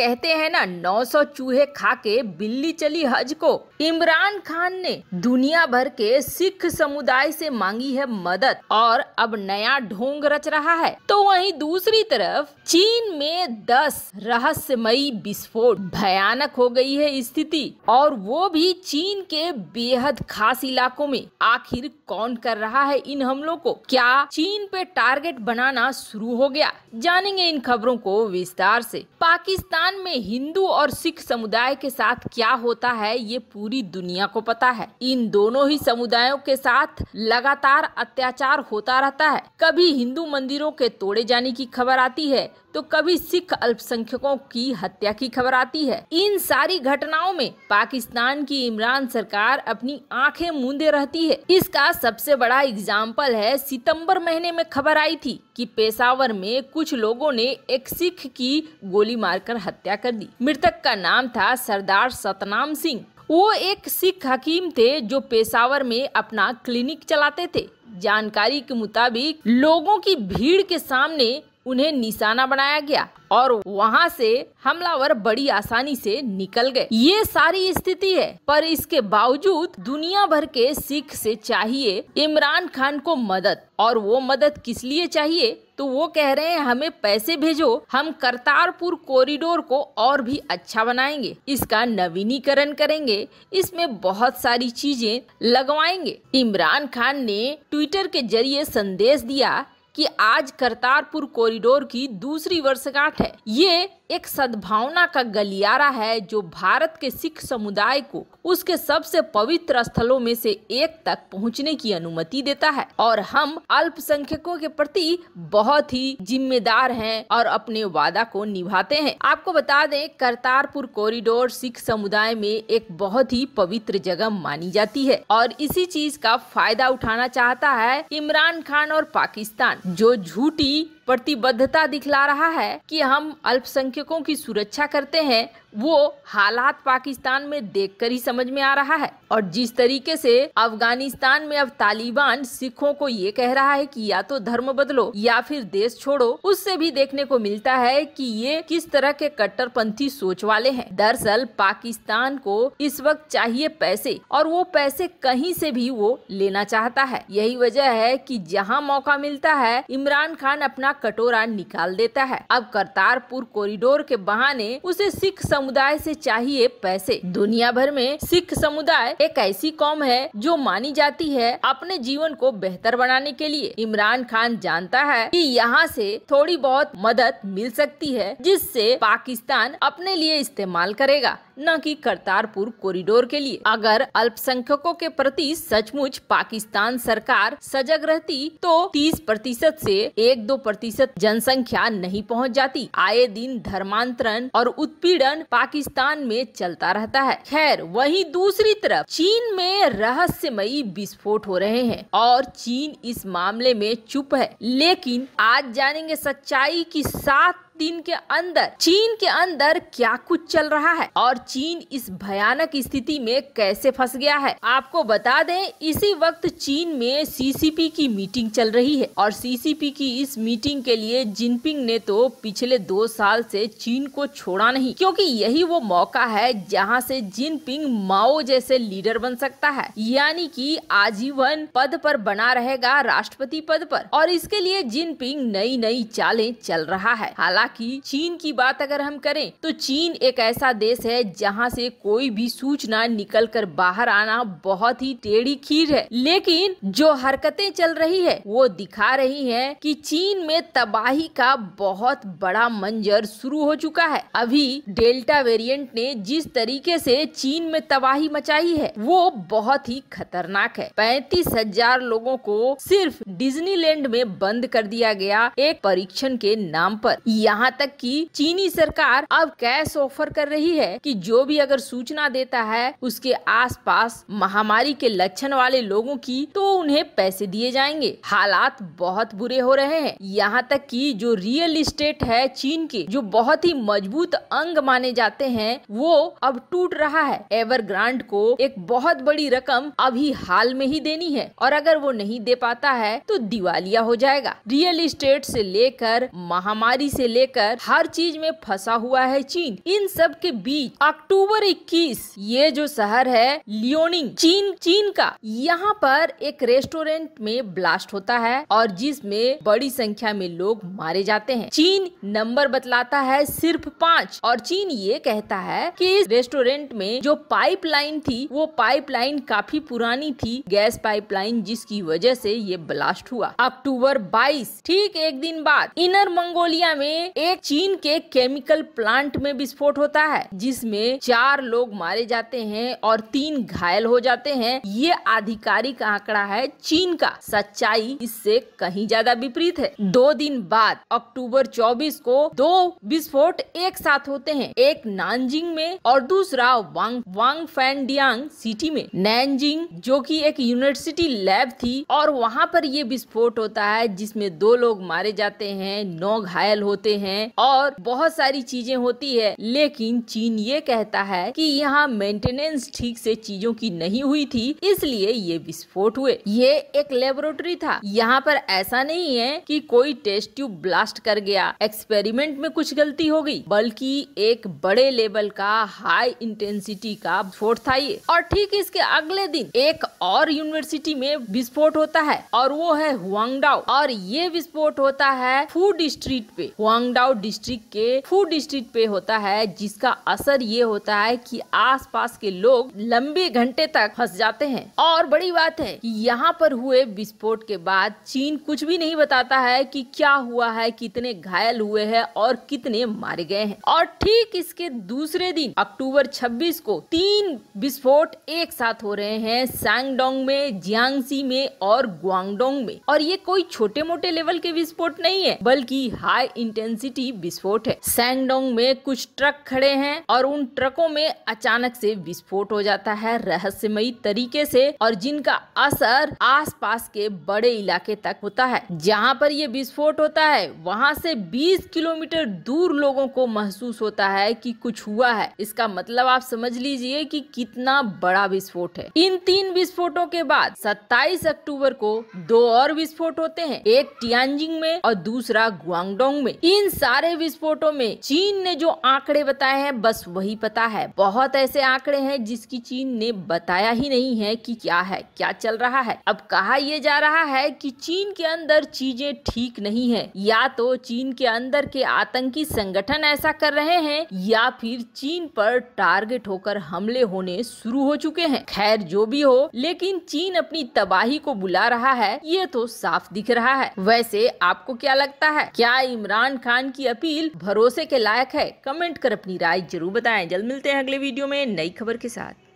कहते हैं ना 900 चूहे खा के बिल्ली चली हज को इमरान खान ने दुनिया भर के सिख समुदाय से मांगी है मदद और अब नया ढोंग रच रहा है तो वहीं दूसरी तरफ चीन में 10 रहस्यमयी विस्फोट भयानक हो गई है स्थिति और वो भी चीन के बेहद खास इलाकों में आखिर कौन कर रहा है इन हमलों को क्या चीन पे टारगेट बनाना शुरू हो गया जानेंगे इन खबरों को विस्तार से पाकिस्तान पाकिस्तान में हिंदू और सिख समुदाय के साथ क्या होता है ये पूरी दुनिया को पता है इन दोनों ही समुदायों के साथ लगातार अत्याचार होता रहता है कभी हिंदू मंदिरों के तोड़े जाने की खबर आती है तो कभी सिख अल्पसंख्यकों की हत्या की खबर आती है इन सारी घटनाओं में पाकिस्तान की इमरान सरकार अपनी आंखें मूंदे रहती है इसका सबसे बड़ा एग्जाम्पल है सितंबर महीने में खबर आई थी कि पेशावर में कुछ लोगों ने एक सिख की गोली मारकर हत्या कर दी मृतक का नाम था सरदार सतनाम सिंह वो एक सिख हकीम थे जो पेशावर में अपना क्लिनिक चलाते थे जानकारी के मुताबिक लोगों की भीड़ के सामने उन्हें निशाना बनाया गया और वहां से हमलावर बड़ी आसानी से निकल गए ये सारी स्थिति है पर इसके बावजूद दुनिया भर के सिख से चाहिए इमरान खान को मदद और वो मदद किस लिए चाहिए तो वो कह रहे हैं हमें पैसे भेजो हम करतारपुर कॉरिडोर को और भी अच्छा बनाएंगे इसका नवीनीकरण करेंगे इसमें बहुत सारी चीजें लगवाएंगे इमरान खान ने ट्विटर के जरिए संदेश दिया कि आज करतारपुर कॉरिडोर की दूसरी वर्षगांठ है ये एक सद्भावना का गलियारा है जो भारत के सिख समुदाय को उसके सबसे पवित्र स्थलों में से एक तक पहुंचने की अनुमति देता है और हम अल्पसंख्यकों के प्रति बहुत ही जिम्मेदार हैं और अपने वादा को निभाते हैं आपको बता दें करतारपुर कॉरिडोर सिख समुदाय में एक बहुत ही पवित्र जगह मानी जाती है और इसी चीज का फायदा उठाना चाहता है इमरान खान और पाकिस्तान जो झूठी प्रतिबद्धता दिखला रहा है कि हम अल्पसंख्यकों की सुरक्षा करते हैं वो हालात पाकिस्तान में देखकर ही समझ में आ रहा है और जिस तरीके से अफगानिस्तान में अब तालिबान सिखों को ये कह रहा है कि या तो धर्म बदलो या फिर देश छोड़ो उससे भी देखने को मिलता है कि ये किस तरह के कट्टरपंथी सोच वाले हैं दरअसल पाकिस्तान को इस वक्त चाहिए पैसे और वो पैसे कहीं से भी वो लेना चाहता है यही वजह है की जहाँ मौका मिलता है इमरान खान अपना कटोरा निकाल देता है अब करतारपुर कॉरिडोर के बहाने उसे सिख समुदाय से चाहिए पैसे दुनिया भर में सिख समुदाय एक ऐसी कौम है जो मानी जाती है अपने जीवन को बेहतर बनाने के लिए इमरान खान जानता है कि यहाँ से थोड़ी बहुत मदद मिल सकती है जिससे पाकिस्तान अपने लिए इस्तेमाल करेगा न कि करतारपुर कॉरिडोर के लिए अगर अल्पसंख्यकों के प्रति सचमुच पाकिस्तान सरकार सजग रहती तो 30 प्रतिशत ऐसी एक दो प्रतिशत प्रतिशत जनसंख्या नहीं पहुंच जाती आए दिन धर्मांतरण और उत्पीड़न पाकिस्तान में चलता रहता है खैर वहीं दूसरी तरफ चीन में रहस्यमयी विस्फोट हो रहे हैं और चीन इस मामले में चुप है लेकिन आज जानेंगे सच्चाई की सात दिन के अंदर चीन के अंदर क्या कुछ चल रहा है और चीन इस भयानक स्थिति में कैसे फंस गया है आपको बता दें इसी वक्त चीन में सीसीपी की मीटिंग चल रही है और सीसीपी की इस मीटिंग के लिए जिनपिंग ने तो पिछले दो साल से चीन को छोड़ा नहीं क्योंकि यही वो मौका है जहां से जिनपिंग माओ जैसे लीडर बन सकता है यानी कि आजीवन पद पर बना रहेगा राष्ट्रपति पद पर और इसके लिए जिनपिंग नई नई चालें चल रहा है हालांकि हालांकि चीन की बात अगर हम करें तो चीन एक ऐसा देश है जहां से कोई भी सूचना निकल कर बाहर आना बहुत ही टेढ़ी खीर है लेकिन जो हरकतें चल रही है वो दिखा रही है कि चीन में तबाही का बहुत बड़ा मंजर शुरू हो चुका है अभी डेल्टा वेरिएंट ने जिस तरीके से चीन में तबाही मचाई है वो बहुत ही खतरनाक है पैंतीस हजार लोगों को सिर्फ डिज्नीलैंड में बंद कर दिया गया एक परीक्षण के नाम पर यहाँ यहाँ तक कि चीनी सरकार अब कैश ऑफर कर रही है कि जो भी अगर सूचना देता है उसके आसपास महामारी के लक्षण वाले लोगों की तो उन्हें पैसे दिए जाएंगे हालात बहुत बुरे हो रहे हैं यहाँ तक कि जो रियल इस्टेट है चीन के जो बहुत ही मजबूत अंग माने जाते हैं वो अब टूट रहा है एवर ग्रांड को एक बहुत बड़ी रकम अभी हाल में ही देनी है और अगर वो नहीं दे पाता है तो दिवालिया हो जाएगा रियल इस्टेट से लेकर महामारी से लेकर लेकर हर चीज में फंसा हुआ है चीन इन सब के बीच अक्टूबर 21 ये जो शहर है लियोनिंग चीन चीन का यहाँ पर एक रेस्टोरेंट में ब्लास्ट होता है और जिसमें बड़ी संख्या में लोग मारे जाते हैं चीन नंबर बतलाता है सिर्फ पाँच और चीन ये कहता है कि इस रेस्टोरेंट में जो पाइपलाइन थी वो पाइपलाइन काफी पुरानी थी गैस पाइपलाइन जिसकी वजह से ये ब्लास्ट हुआ अक्टूबर 22 ठीक एक दिन बाद इनर मंगोलिया में एक चीन के केमिकल प्लांट में विस्फोट होता है जिसमें चार लोग मारे जाते हैं और तीन घायल हो जाते हैं ये आधिकारिक आंकड़ा है चीन का सच्चाई इससे कहीं ज्यादा विपरीत है दो दिन बाद अक्टूबर 24 को दो विस्फोट एक साथ होते हैं एक नानजिंग में और दूसरा वांग वांग फैंडियांग सिटी में नैनजिंग जो कि एक यूनिवर्सिटी लैब थी और वहां पर ये विस्फोट होता है जिसमें दो लोग मारे जाते हैं नौ घायल होते हैं हैं और बहुत सारी चीजें होती है लेकिन चीन ये कहता है कि यहाँ मेंटेनेंस ठीक से चीजों की नहीं हुई थी इसलिए ये विस्फोट हुए ये एक लेबोरेटरी था यहाँ पर ऐसा नहीं है कि कोई टेस्ट ट्यूब ब्लास्ट कर गया एक्सपेरिमेंट में कुछ गलती हो गई बल्कि एक बड़े लेवल का हाई इंटेंसिटी का विस्फोट था ये और ठीक इसके अगले दिन एक और यूनिवर्सिटी में विस्फोट होता है और वो है हुआंगडाओ और ये विस्फोट होता है फूड स्ट्रीट पे हुआंग उमडाव डिस्ट्रिक्ट के फूड डिस्ट्रिक्ट पे होता है जिसका असर ये होता है कि आसपास के लोग लंबे घंटे तक फंस जाते हैं और बड़ी बात है कि यहाँ पर हुए विस्फोट के बाद चीन कुछ भी नहीं बताता है कि क्या हुआ है कितने घायल हुए हैं और कितने मारे गए हैं और ठीक इसके दूसरे दिन अक्टूबर 26 को तीन विस्फोट एक साथ हो रहे हैं सैंगडोंग में जियांगसी में और ग्वांगडोंग में और ये कोई छोटे मोटे लेवल के विस्फोट नहीं है बल्कि हाई इंटेंस इंटेंसिटी विस्फोट है सैंगडोंग में कुछ ट्रक खड़े हैं और उन ट्रकों में अचानक से विस्फोट हो जाता है रहस्यमयी तरीके से और जिनका असर आसपास के बड़े इलाके तक होता है जहाँ पर ये विस्फोट होता है वहाँ से 20 किलोमीटर दूर लोगों को महसूस होता है कि कुछ हुआ है इसका मतलब आप समझ लीजिए कि कितना बड़ा विस्फोट है इन तीन विस्फोटों के बाद 27 अक्टूबर को दो और विस्फोट होते हैं एक टियांजिंग में और दूसरा गुआंगडोंग में इन इन सारे विस्फोटों में चीन ने जो आंकड़े बताए हैं बस वही पता है बहुत ऐसे आंकड़े हैं जिसकी चीन ने बताया ही नहीं है कि क्या है क्या चल रहा है अब कहा यह जा रहा है कि चीन के अंदर चीजें ठीक नहीं है या तो चीन के अंदर के आतंकी संगठन ऐसा कर रहे हैं या फिर चीन पर टारगेट होकर हमले होने शुरू हो चुके हैं खैर जो भी हो लेकिन चीन अपनी तबाही को बुला रहा है ये तो साफ दिख रहा है वैसे आपको क्या लगता है क्या इमरान खान खान की अपील भरोसे के लायक है कमेंट कर अपनी राय जरूर बताएं जल्द मिलते हैं अगले वीडियो में नई खबर के साथ